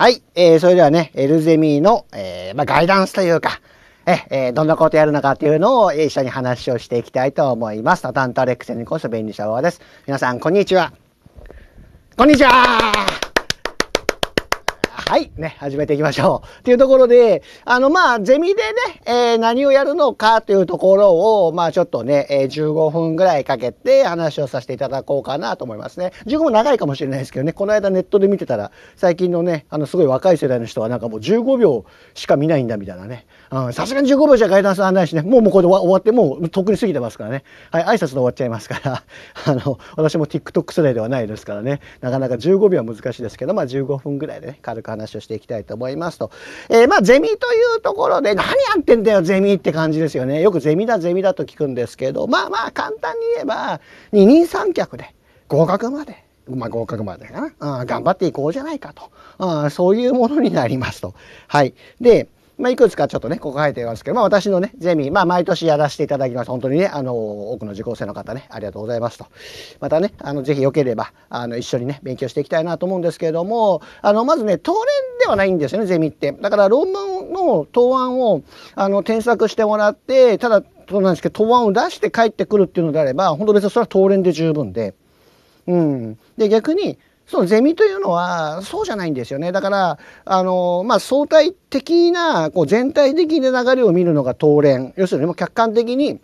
はい。えー、それではね、エルゼミーの、えー、まあ、ガイダンスというか、え、えー、どんなことやるのかというのを一緒に話をしていきたいと思います。タタンタレックセにこそ便利者側です。皆さん、こんにちは。こんにちははい、ね、始めていきましょう。というところで、あの、まあ、ゼミでね、えー、何をやるのかというところを、まあ、ちょっとね、えー、15分ぐらいかけて話をさせていただこうかなと思いますね。15分長いかもしれないですけどね、この間ネットで見てたら、最近のね、あの、すごい若い世代の人はなんかもう15秒しか見ないんだみたいなね。さすがに15秒じゃガイダンスはないしね、もうもうこれで終わって、もうとっくに過ぎてますからね。はい、挨拶で終わっちゃいますから、あの、私も TikTok 世代ではないですからね、なかなか15秒は難しいですけど、まあ、15分ぐらいでね、軽く話話をしていきたいと思いますと。えー、まあ、ゼミというところで、何やってんだよ、ゼミって感じですよね。よくゼミだ、ゼミだと聞くんですけど、まあまあ、簡単に言えば、二人三脚で、合格まで。まあ、合格までかな、うん、頑張っていこうじゃないかと、うん、そういうものになりますと。はい。で、まあ、いくつかちょっとね、ここ書いてますけど、まあ、私のね、ゼミ、まあ、毎年やらせていただきます。本当にね、あの、多くの受講生の方ね、ありがとうございますと。またね、あの、ぜひよければ、あの、一緒にね、勉強していきたいなと思うんですけれども、あの、まずね、当練ではないんですよね、ゼミって。だから、論文の答案を、あの、添削してもらって、ただ、そうなんですけど、答案を出して帰ってくるっていうのであれば、本当別にそれは当練で十分で。うん。で、逆に、そのゼミというのはそうじゃないんですよね。だから、あの、まあ、相対的な、こう、全体的な流れを見るのが当連。要するに、客観的に、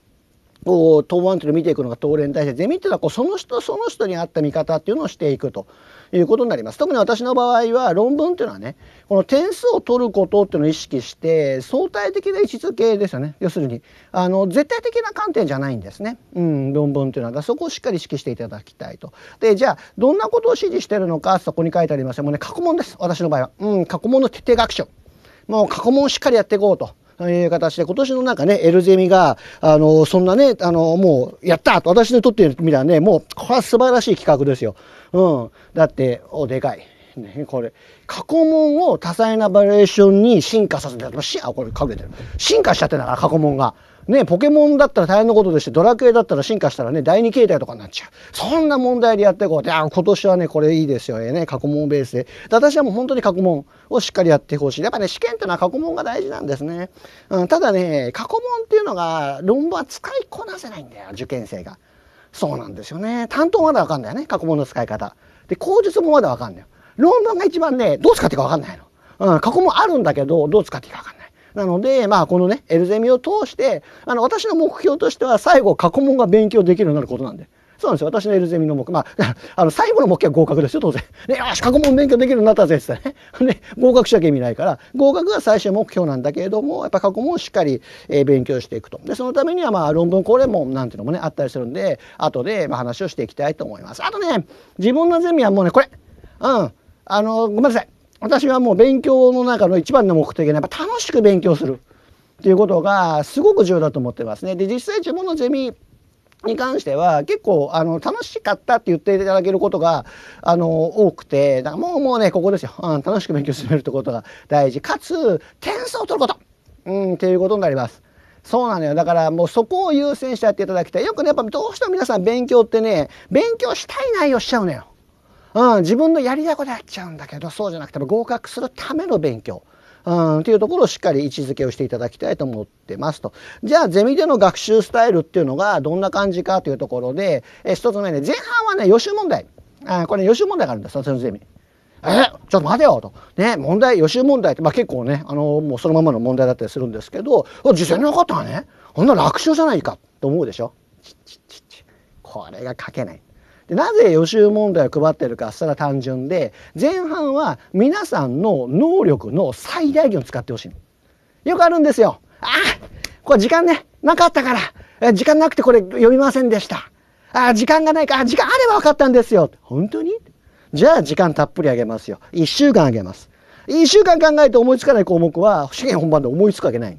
こう、答案というのを見ていくのが当連に対して、ゼミっていうのは、こう、その人その人に合った見方っていうのをしていくと。いうことになります。特に私の場合は論文っていうのはね、この点数を取ることっていうのを意識して、相対的な位置づけですよね。要するに、あの、絶対的な観点じゃないんですね。うん、論文っていうのは。そこをしっかり意識していただきたいと。で、じゃあ、どんなことを指示してるのか、そこに書いてありますもうね、過去問です。私の場合は。うん、過去問の徹底学習。もう過去問しっかりやっていこうと。という形で、今年のなんかね、エルゼミが、あの、そんなね、あの、もう、やったと私にとってみたらね、もう、これは素晴らしい企画ですよ。うん。だって、お、でかい。ね、これ。過去問を多彩なバリエーションに進化させてた。し、あ、これかれてる。進化しちゃってんだから、過去問が。ね、ポケモンだったら大変なことでして、ドラクエだったら進化したらね、第二形態とかになっちゃう。そんな問題でやっていこう。で、あ、今年はね、これいいですよね。過去問ベースで。私はもう本当に過去問をしっかりやってほしい。やっぱね、試験っていうのは過去問が大事なんですね。うん、ただね、過去問っていうのが論文は使いこなせないんだよ、受験生が。そうなんですよね。担当まだわかんないよね。過去問の使い方。で、口述もまだわかんないよ。論文が一番ね、どう使っていいかわかんないの。うん、過去もあるんだけど、どう使っていいかわかんない。なので、まあ、このね、エルゼミを通して、あの、私の目標としては、最後、過去問が勉強できるようになることなんで。そうなんですよ。私のるゼミの目、まあ、あの、最後の目標は合格ですよ、当然。ね、よし、過去問勉強できるようになったぜ、っ てね。合格しなきゃ意味ないから、合格が最終目標なんだけれども、やっぱ過去問をしっかり、えー、勉強していくと。で、そのためには、まあ、論文これも、なんていうのもね、あったりするんで、後で、まあ、話をしていきたいと思います。あとね、自分のゼミはもうね、これ、うん、あの、ごめんなさい。私はもう勉強の中の一番の目的は、やっぱ楽しく勉強する。っていうことがすごく重要だと思ってますね。で、実際自分のゼミ、に関しては結構あの楽しかったって言っていただけることがあの多くてだからもうもうねここですよ、うん、楽しく勉強するってことが大事かつ点数を取ること、うん、っていうことになります。そうなのよ。だからもうそこを優先してやっていただきたい。よくね、やっぱどうしても皆さん勉強ってね、勉強したい内容しちゃうのよ。うん、自分のやりたいことやっちゃうんだけど、そうじゃなくて合格するための勉強。うん、っていうところをしっかり位置づけをしていただきたいと思ってますと。じゃあゼミでの学習スタイルっていうのがどんな感じかというところで、え一つ目ね、前半はね、予習問題。あこれ予習問題があるんですよ、そのゼミ。えちょっと待てよと。ね、問題、予習問題って、まあ結構ね、あの、もうそのままの問題だったりするんですけど、実際になかったらね、こんな楽勝じゃないかと思うでしょ。ちちちこれが書けない。でなぜ予習問題を配ってるかしたら単純で前半は皆さんの能力の最大限を使ってほしいよくあるんですよあこれ時間ねなかったから時間なくてこれ読みませんでしたあ時間がないか時間あれば分かったんですよ本当にじゃあ時間たっぷりあげますよ1週間あげます1週間考えて思いつかない項目は試験本番で思いつくわけない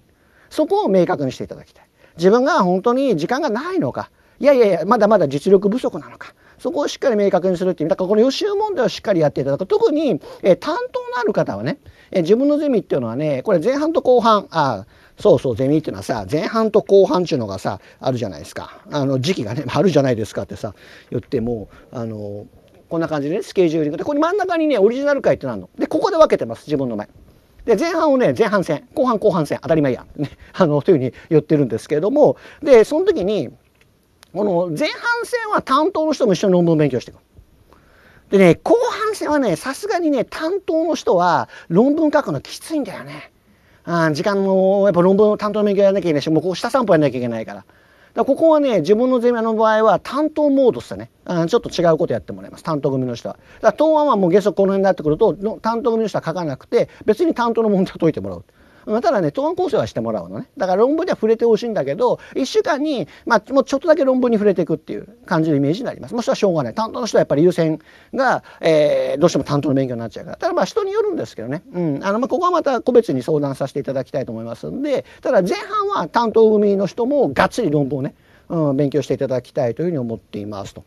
そこを明確にしていただきたい自分が本当に時間がないのかいやいやいやまだまだ実力不足なのかそこをしっかり明確にするっていうだからこの予習問題をしっかりやっていただく特に、え担当のある方はね、え自分のゼミっていうのはねこれ前半と後半あそうそうゼミっていうのはさ前半と後半っていうのがさあるじゃないですかあの時期がね あるじゃないですかってさ言ってもあのこんな感じでねスケジューリングでここに真ん中にねオリジナル回ってなるのでここで分けてます自分の前。で前半をね前半戦後半後半戦当たり前や、ね、あのというふうに言ってるんですけれどもでその時にこの前半戦は担当の人も一緒に論文勉強していく。でね、後半戦はね、さすがにね、担当の人は論文書くのきついんだよね。あ時間も、やっぱ論文の担当の勉強やらなきゃいけないし、もうこう下散歩やらなきゃいけないから。だここはね、自分のゼミの場合は担当モードっすね。あちょっと違うことやってもらいます。担当組の人は。だから、答案はもう原則この辺になってくると、担当組の人は書かなくて、別に担当の問題を解いてもらう。まあ、ただね、答案構成はしてもらうのね。だから論文では触れてほしいんだけど、1週間に、まあ、もうちょっとだけ論文に触れていくっていう感じのイメージになります。もしはしょうがない。担当の人はやっぱり優先が、えー、どうしても担当の勉強になっちゃうから。ただまあ人によるんですけどね。うん。あの、まあ、ここはまた個別に相談させていただきたいと思いますんで、ただ前半は担当組の人もがっつり論文をね、うん、勉強していただきたいというふうに思っていますと。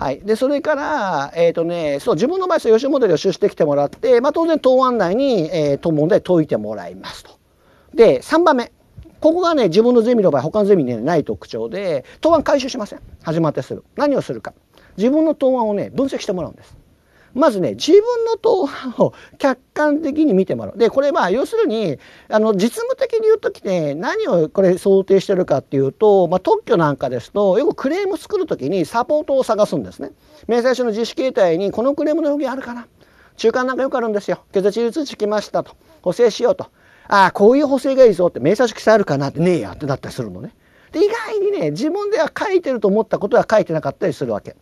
はい。で、それから、えっ、ー、とね、そう、自分の場合、吉本で出してきてもらって、まあ、当然、答案内に、えー、問題解いてもらいますと。で、3番目。ここがね、自分のゼミの場合、他のゼミに、ない特徴で、答案回収しません。始まってする。何をするか。自分の答案をね、分析してもらうんです。まずね、自分の答案を客観的に見てもらう。で、これまあ、要するに、あの、実務的に言うときね、何をこれ想定してるかっていうと、まあ、特許なんかですと、よくクレーム作るときにサポートを探すんですね。明細書の実施形態に、このクレームの表現あるかな中間なんかよくあるんですよ。血実聞きましたと。補正しようと。ああ、こういう補正がいいぞって、明細書記載あるかなってねえやってなったりするのね。で、意外にね、自分では書いてると思ったことは書いてなかったりするわけ。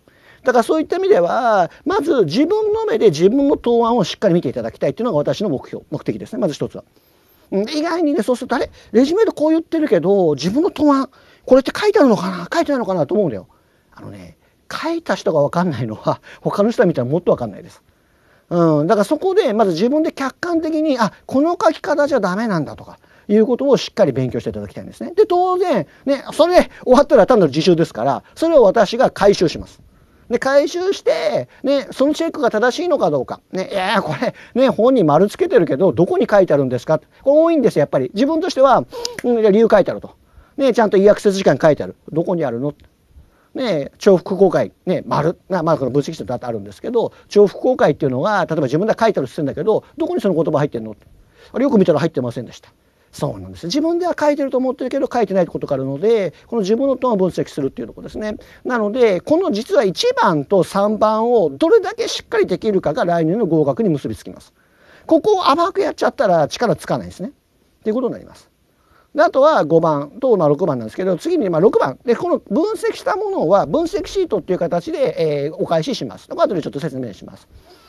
だからそういった意味ではまず自分の目で自分の答案をしっかり見ていただきたいっていうのが私の目標目的ですねまず一つは。意外にねそうするとあれレジュメでこう言ってるけど自分の答案これって書いてあるのかな書いてないのかなと思うんだよ。あのね書いた人が分かんないのは 他の人は見たらもっと分かんないです。うん、だからそこでまず自分で客観的にあこの書き方じゃダメなんだとかいうことをしっかり勉強していただきたいんですね。で当然ねそれで終わったら単なる自習ですからそれを私が回収します。で、回収して、ね、そのチェックが正しいのかどうか。ね、いやこれ、ね、本に丸つけてるけど、どこに書いてあるんですかこれ多いんですやっぱり。自分としては、うん、理由書いてあると。ね、ちゃんと医薬節時間書いてある。どこにあるのね、重複公開、ね、丸、まあ、この分析書だってあるんですけど、重複公開っていうのが、例えば自分で書いてあるって言ってんだけど、どこにその言葉入ってんのあれよく見たら入ってませんでした。そうなんです自分では書いてると思ってるけど書いてないことがあるのでこの自分のトーンを分析するっていうとこですねなのでこの実は1番と3番をどれだけしっかりできるかが来年の合格に結びつきますここを甘くやっちゃったら力つかないですねっていうことになりますであとは5番と、ま6番なんですけど次にま6番でこの分析したものは分析シートっていう形で、えー、お返ししますとでちょっと説明します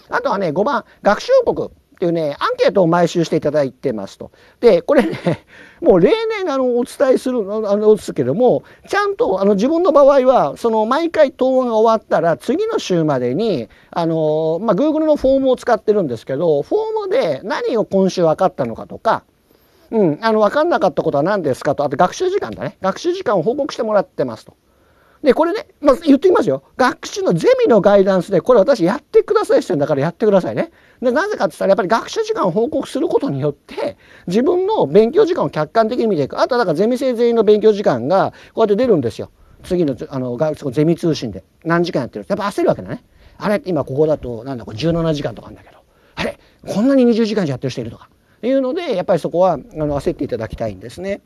あとはね5番学習報告っていうね、アンケートを毎週していただいてますと。で、これね、もう例年あのお伝えする、あの、ですけども、ちゃんとあの自分の場合は、その毎回答案が終わったら、次の週までに、あの、まあ、Google のフォームを使ってるんですけど、フォームで何を今週分かったのかとか、うん、あの、分かんなかったことは何ですかと、あと学習時間だね。学習時間を報告してもらってますと。で、これね、まず言ってきますよ。学習のゼミのガイダンスで、これ私やってくださいしてんだからやってくださいね。でなぜかって言ったらやっぱり学習時間を報告することによって自分の勉強時間を客観的に見ていくあとはだからゼミ生全員の勉強時間がこうやって出るんですよ次のあのゼミ通信で何時間やってるやっぱ焦るわけだねあれ今ここだとなんだこれ17時間とかあるんだけどあれこんなに20時間じゃやってる人いるとかっていうのでやっぱりそこはあの焦っていただきたいんですね。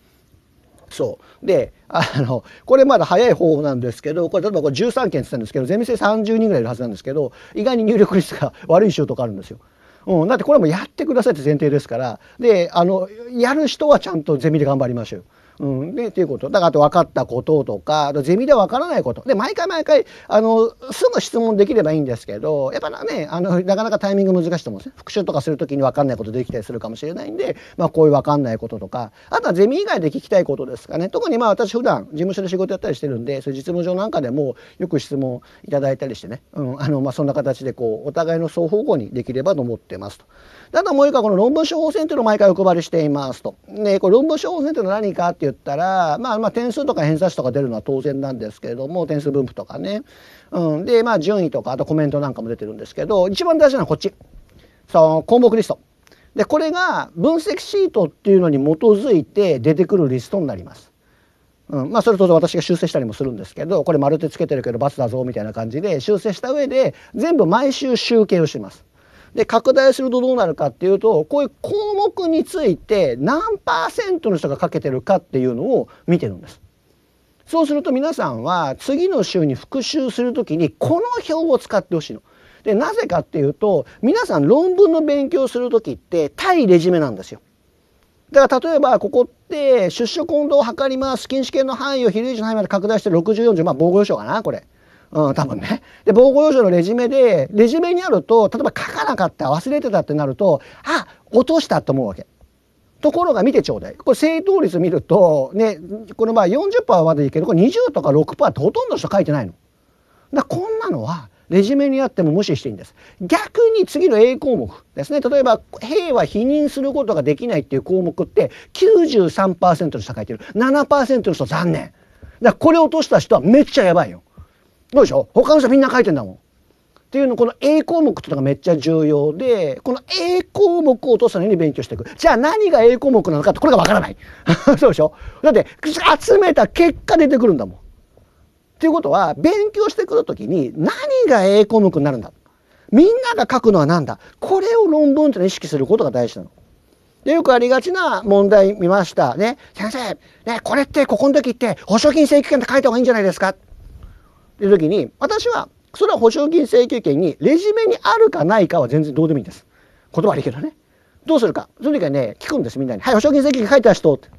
そう。で、あの、これまだ早い方法なんですけど、これ例えばこれ13件って言ったんですけど、ゼミ生30人ぐらいいるはずなんですけど、意外に入力率が悪い州とかあるんですよ。うん、だってこれもやってくださいって前提ですから、で、あの、やる人はちゃんとゼミで頑張りましょうよ。うん、でということだからあと分かったこととかあとゼミで分からないことで毎回毎回あのすぐ質問できればいいんですけどやっぱねあのなかなかタイミング難しいと思うんですね復習とかする時に分かんないことできたりするかもしれないんで、まあ、こういう分かんないこととかあとはゼミ以外で聞きたいことですかね特にまあ私普段事務所で仕事やったりしてるんでそれ実務上なんかでもよく質問いただいたりしてね、うんあのまあ、そんな形でこうお互いの双方向にできればと思ってますと。ただもう一回この論文処方箋というのを毎回お配りしていますと。ね、これ論文処方箋というのは何かって言ったら、まあ、まあ点数とか偏差値とか出るのは当然なんですけれども点数分布とかね、うん、でまあ順位とかあとコメントなんかも出てるんですけど一番大事なのはこっちその項目リストでこれが分析シートっていうのに基づいて出てくるリストになります。うん、まあそれと私が修正したりもするんですけどこれ丸手つけてるけど×だぞみたいな感じで修正した上で全部毎週集計をします。で、拡大するとどうなるかっていうと、こういう項目について何パーセントの人がかけてるかっていうのを見てるんです。そうすると皆さんは次の週に復習する時にこの表を使ってほしいの。で、なぜかっていうと、皆さん論文の勉強する時って対レジメなんですよ。だから例えばここって出所混同を測ります。禁止権の範囲を比例値の範囲まで拡大して6 4 0まあ防護予想かなこれ。うん、多分ね。で、防護要紙のレジュメで、レジュメにあると、例えば書かなかった、忘れてたってなると、あ、落としたと思うわけ。ところが見てちょうだい。これ正答率見ると、ね、この場合40%はまだいける、これ20とか6%ってほとんどの人書いてないの。だこんなのは、レジュメにあっても無視していいんです。逆に次の A 項目ですね。例えば、兵は否認することができないっていう項目って93%の人書いてる。7%の人残念。だこれ落とした人はめっちゃやばいよ。どうでしょう他の人みんな書いてんだもん。っていうのこの A 項目っていうのがめっちゃ重要でこの A 項目を落とすのに勉強していくじゃあ何が A 項目なのかってこれがわからないそ うでしょだって集めた結果出てくるんだもん。っていうことは勉強してくる時に何が A 項目になるんだみんなが書くのは何だこれを論文って意識することが大事なの。でよくありがちな問題見ましたね先生ねこれってここの時って保証金請求権って書いた方がいいんじゃないですかっていう時に私はそれは保証金請求権にレジュメにあるかないかは全然どうでもいいんです言葉悪いけどねどうするかその時はね聞くんですみんなに「はい保証金請求権書いてた人」って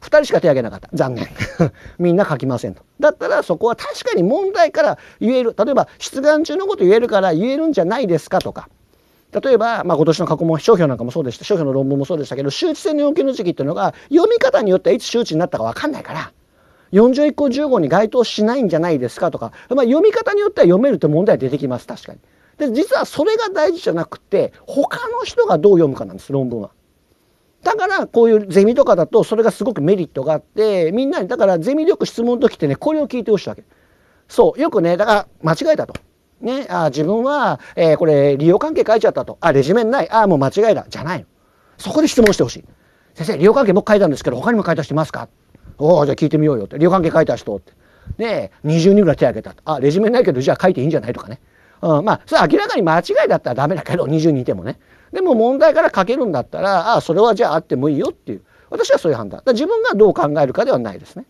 2人しか手挙げなかった残念 みんな書きませんとだったらそこは確かに問題から言える例えば出願中のこと言えるから言えるんじゃないですかとか例えば、まあ、今年の過去問商標なんかもそうでした商標の論文もそうでしたけど周知性の要求の時期っていうのが読み方によってはいつ周知になったか分かんないから4 1個15に該当しないんじゃないですかとか、まあ、読み方によっては読めるって問題は出てきます確かに。で実はそれが大事じゃなくて他の人がどう読むかなんです論文は。だからこういうゼミとかだとそれがすごくメリットがあってみんなにだからゼミでよく質問の時ってねこれを聞いてほしいわけ。そうよくねだから間違えたと。ね、あ自分は、えー、これ利用関係書いちゃったとあレジュメないあもう間違えた。じゃないのそこで質問してほしい先生利用関係僕書いたんですけど他にも書いた人いますかおおじゃあ聞いてみようよって量関係書いた人ってで20人ぐらい手挙げたあレジュメないけどじゃあ書いていいんじゃないとかね、うん、まあそれは明らかに間違いだったらダメだけど20人いてもねでも問題から書けるんだったらあそれはじゃああってもいいよっていう私はそういう判断自分がどう考えるかではないですね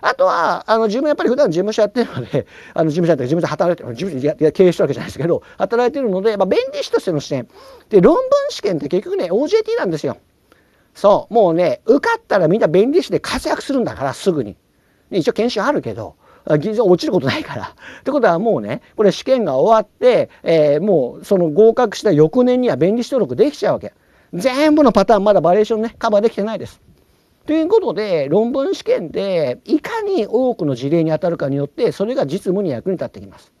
あとはあの自分やっぱり普段事務所やってるのであの事務所やって事務所働いてる事務所や経営してるわけじゃないですけど働いてるので、まあ、弁理士としての視点で論文試験って結局ね OJT なんですよ。そうもうね受かったらみんな弁理士で活躍するんだからすぐに。一応研修あるけど技術落ちることないから。ってことはもうねこれ試験が終わって、えー、もうその合格した翌年には弁理士登録できちゃうわけ。全部のパターンまだバリエーションねカバーできてないです。ということで論文試験でいかに多くの事例に当たるかによってそれが実務に役に立ってきます。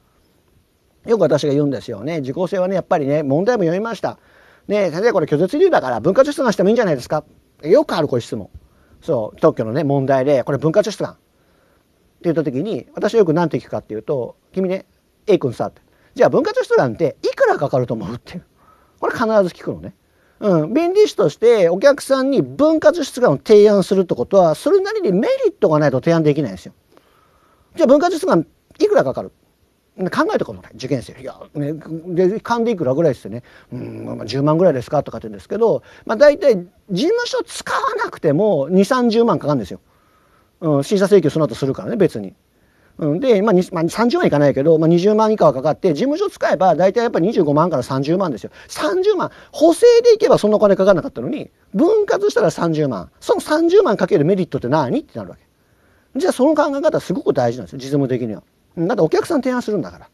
よく私が言うんですよね。受講生はねやっぱりね問題も読みました。ね先生これ拒絶理由だから文化出願してもいいんじゃないですかよくあるこういう質問そう特許のね問題でこれ文化出願って言った時に私はよく何て聞くかっていうと「君ね A 君さ」って「じゃあ文化出願っていくらかかると思う?」ってこれ必ず聞くのね。うん、弁理士としてお客さんに分割出願を提案するってことはそれなりにメリットがないと提案できないですよ。じゃあ分割出願いくらかかる考えとかもない受験生いや、ね、で勘でいくらぐらいですよねうんまあ10万ぐらいですかとかって言うんですけど、まあ、大体事務所使わなくても2 3 0万かかるんですよ、うん、審査請求その後するからね別に。うん、で、まあ、まあ、30万いかないけど、まあ、20万以下はかかって事務所使えば大体やっぱり25万から30万ですよ30万補正でいけばそんなお金かからなかったのに分割したら30万その30万かけるメリットって何ってなるわけじゃあその考え方すごく大事なんですよ実務的には。だってお客さん提案するんだから。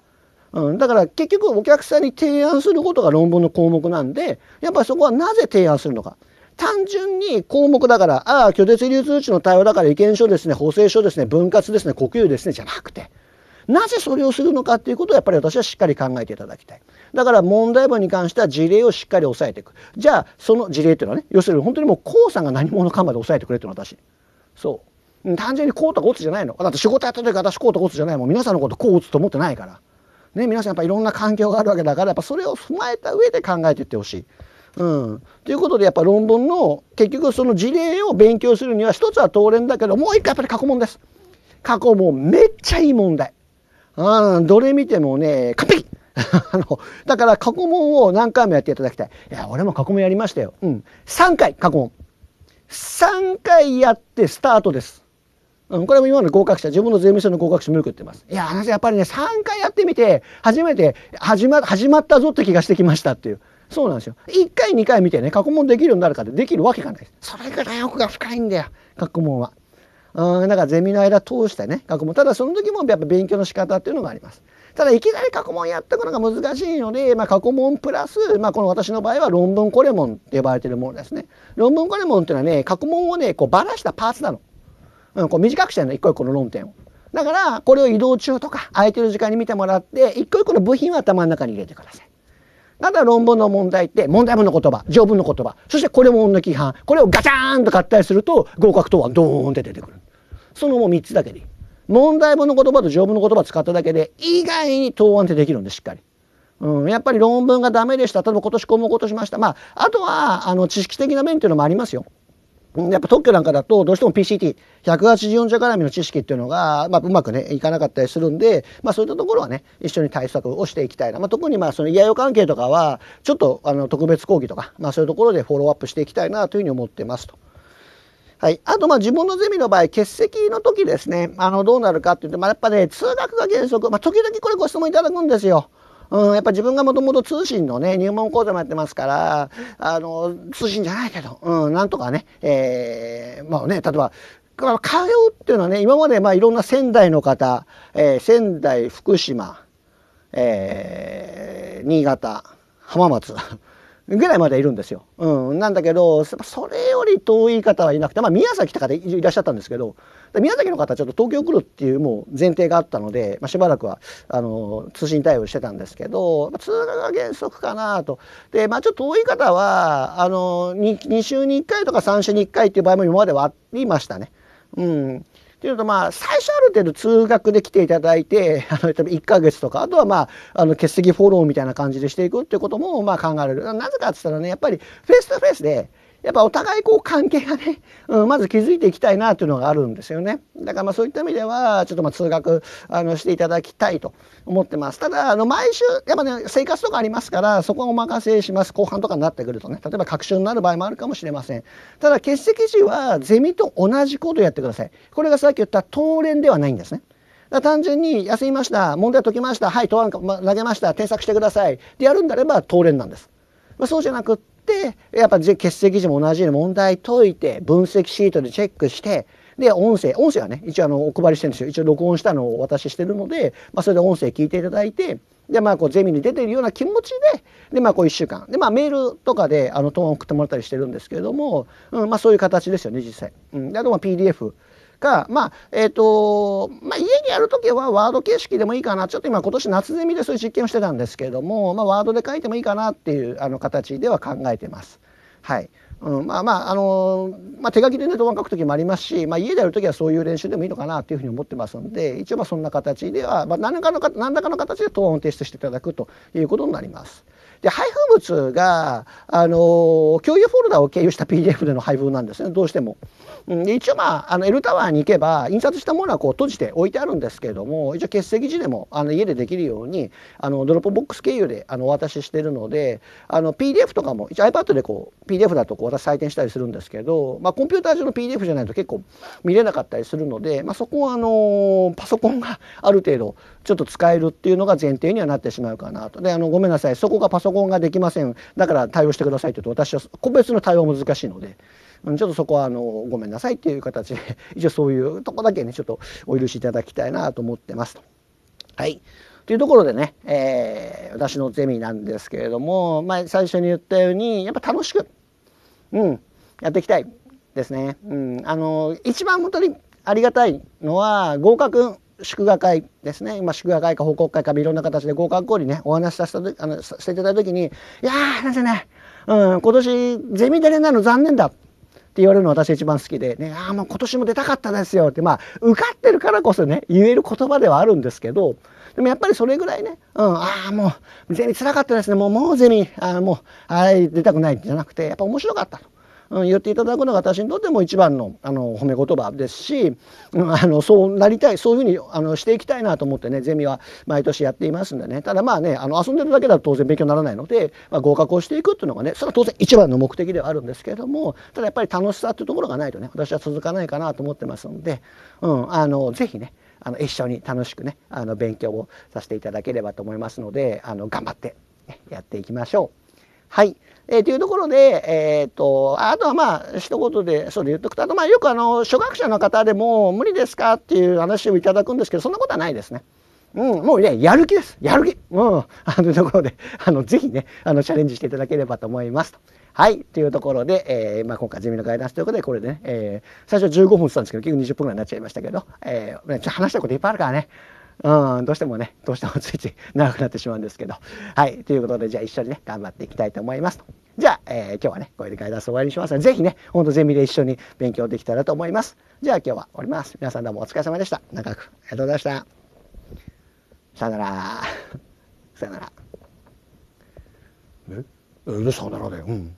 うん、だから結局お客さんに提案することが論文の項目なんでやっぱりそこはなぜ提案するのか単純に項目だからああ拒絶流通値の対応だから意見書ですね補正書ですね分割ですね国有ですねじゃなくてなぜそれをするのかっていうことをやっぱり私はしっかり考えていただきたいだから問題文に関しては事例をしっかり押さえていくじゃあその事例っていうのはね要するに本当にもう黄さんが何者かまで押さえてくれっての私そう単純にこうとか打つじゃないの。だって仕事やった時私こうとか打つじゃないもん。皆さんのことこう打つと思ってないから。ね、皆さんやっぱいろんな環境があるわけだから、やっぱそれを踏まえた上で考えていってほしい。うん。ということでやっぱ論文の結局その事例を勉強するには一つは当んだけど、もう一回やっぱり過去問です。過去問めっちゃいい問題。うん、どれ見てもね、完璧 あの、だから過去問を何回もやっていただきたい。いや、俺も過去問やりましたよ。うん。3回過去問。3回やってスタートです。うん、これも今の合格者自分の税務署の合格者もよく言ってますいやあなたやっぱりね3回やってみて初めて始ま始まったぞって気がしてきましたっていうそうなんですよ1回2回見てね過去問できるようになるかってできるわけがないですそれぐらい奥が深いんだよ過去問は。うん、だからゼミの間通してね過去問ただその時もやっぱ勉強の仕方っていうのがあります。ただいきなり過去問やったことが難しいので、まあ、過去問プラス、まあ、この私の場合は論文コレモンって呼ばれてるものですね。論文コレモンっていうのはね過去問をねこうばらしたパーツなの。うん、こう短くしたいの一個一個の論点を。だからこれを移動中とか空いてる時間に見てもらって一個一個の部品は頭の中に入れてください。ただ論文の問題って問題文の言葉条文の言葉そしてこれも音の規範これをガチャーンと合体すると合格答案ドーンって出てくる。そのもう3つだけでいい。問題文の言葉と条文の言葉使っただけで意外に答案ってできるんでしっかり。うん、やっぱり論文が駄目でした。例えば今年項もことしました。まあ、あとは、あの、知識的な面っていうのもありますよ。やっぱ特許なんかだとどうしても PCT184 社絡みの知識っていうのが、まあ、うまくねいかなかったりするんで、まあ、そういったところはね一緒に対策をしていきたいな、まあ、特にまあその医療関係とかはちょっとあの特別講義とか、まあ、そういうところでフォローアップしていきたいなというふうに思ってますと。はい、あとまあ自分のゼミの場合欠席の時ですねあのどうなるかって言って、まあ、やっぱね通学が原則、まあ、時々これご質問いただくんですよ。うん、やっぱ自分がもともと通信のね入門講座もやってますからあの通信じゃないけど、うん、なんとかね、えー、まあね例えば通うっていうのはね今までまあいろんな仙台の方、えー、仙台福島、えー、新潟浜松ぐらいまでいるんですよ。うん、なんだけどそれより遠い方はいなくて、まあ、宮崎とかでいらっしゃったんですけど宮崎の方はちょっと東京来るっていうもう前提があったので、まあ、しばらくはあの通信対応してたんですけど、まあ、通学が原則かなと。でまあちょっと遠い方はあの 2, 2週に1回とか3週に1回っていう場合も今まではありましたね。うん、っていうとまあ最初ある程度通学で来ていただいて あの例えば1ヶ月とかあとはまああの欠席フォローみたいな感じでしていくっていうこともまあ考えられるなぜかって言ったらねやっぱりフェイスとフェイスでやっぱお互いこう関係がね、うん、まず築いていきたいなというのがあるんですよね。だからまあそういった意味では、ちょっとまあ通学あのしていただきたいと思ってます。ただ、あの毎週、やっぱね、生活とかありますから、そこはお任せします。後半とかになってくるとね、例えば学習になる場合もあるかもしれません。ただ、欠席時はゼミと同じことをやってください。これがさっき言った当連ではないんですね。単純に休みました、問題解きました、はい、答案投げました、添削してください。でやるんであれば、当連なんです。まあ、そうじゃなくってやっぱ欠席時も同じように問題解いて分析シートでチェックしてで音声音声はね一応あのお配りしてるんですよ一応録音したのをお渡ししてるので、まあ、それで音声聞いていただいてでまあこうゼミに出てるような気持ちででまあこう1週間でまあメールとかであの答案送ってもらったりしてるんですけれども、うんまあ、そういう形ですよね実際。うん、あとは PDF か、まあ、えっ、ー、と、まあ、家にあるときはワード形式でもいいかな。ちょっと今今年夏ゼミでそういう実験をしてたんですけれども、まあ、ワードで書いてもいいかなっていうあの形では考えてます。はい。うん、まあまあ、あのー、まあ、手書きでね、動画書くときもありますし、まあ、家でやるときはそういう練習でもいいのかなっていうふうに思ってますんで、一応まあそんな形では、まあ、何らかの、何らかの形でトーンを提出していただくということになります。で配布物があの共有フォルダを経由した PDF での配布なんですねどうしても。うん、一応まああの L タワーに行けば印刷したものはこう閉じて置いてあるんですけれども一応欠席時でもあの家でできるようにあのドロップボックス経由であのお渡ししてるのであの PDF とかも一応 iPad でこう PDF だとこう私採点したりするんですけど、まあ、コンピューター上の PDF じゃないと結構見れなかったりするので、まあ、そこはあのパソコンがある程度ちょっと使えるっていうのが前提にはなってしまうかなとであのごめんなさいそこがパソコンができませんだから対応してくださいって言うと私は個別の対応難しいので。ちょっとそこはあのごめんなさいっていう形で 一応そういうとこだけねちょっとお許しいただきたいなと思ってますと。はいというところでね、えー、私のゼミなんですけれども、まあ、最初に言ったようにやっぱ楽しく、うん、やっていきたいですね。うん、あの一番本当にありがたいのは合格祝賀会ですね、今、祝賀会か報告会かいろんな形で合格後にね、お話しさせたあのさせていただいた時に、いやー、先生ね、うん、今年ゼミ出れないの残念だって言われるの私一番好きで、ね、ああ、もう今年も出たかったですよって、まあ、受かってるからこそね、言える言葉ではあるんですけど、でもやっぱりそれぐらいね、うん、ああ、もう、ゼミ辛かったですね、もう、もうゼミ、あもう、あ出たくないんじゃなくて、やっぱ面白かったと。言っていただくのが私にとっても一番のあの褒め言葉ですし、うん、あのそうなりたいそういうふうにあのしていきたいなと思ってねゼミは毎年やっていますんでねただまあねあの遊んでるだけだと当然勉強にならないので、まあ、合格をしていくっていうのがねそれは当然一番の目的ではあるんですけれどもただやっぱり楽しさっていうところがないとね私は続かないかなと思ってますんで、うん、あのぜひねあの一緒に楽しくねあの勉強をさせていただければと思いますのであの頑張ってやっていきましょう。はい。えー、というところで、えーと、あとはまあ一言でそれ言っとくとあとまあよくあの初学者の方でも無理ですかっていう話をいただくんですけどそんなことはないですね。うん、もうね、やる気です。やる気。うん。あのところで、あの、ぜひね、あの、チャレンジしていただければと思います。はい。というところで、えー、まあ、今回、ゼミのガイダンスということで、これでね、えー、最初15分したんですけど、結局20分ぐらいになっちゃいましたけど、えー、ちょ話したこといっぱいあるからね。うん、どうしてもね、どうしてもついつい長くなってしまうんですけど。はい。ということで、じゃあ一緒にね、頑張っていきたいと思います。じゃあ、えー、今日はね、これでガイダンス終わりにしますぜひね、ほんとゼミで一緒に勉強できたらと思います。じゃあ今日は終わります。皆さんどうもお疲れ様でした。長くありがとうございました。さよなら。さよなら。え、え、さよならだよ。うん。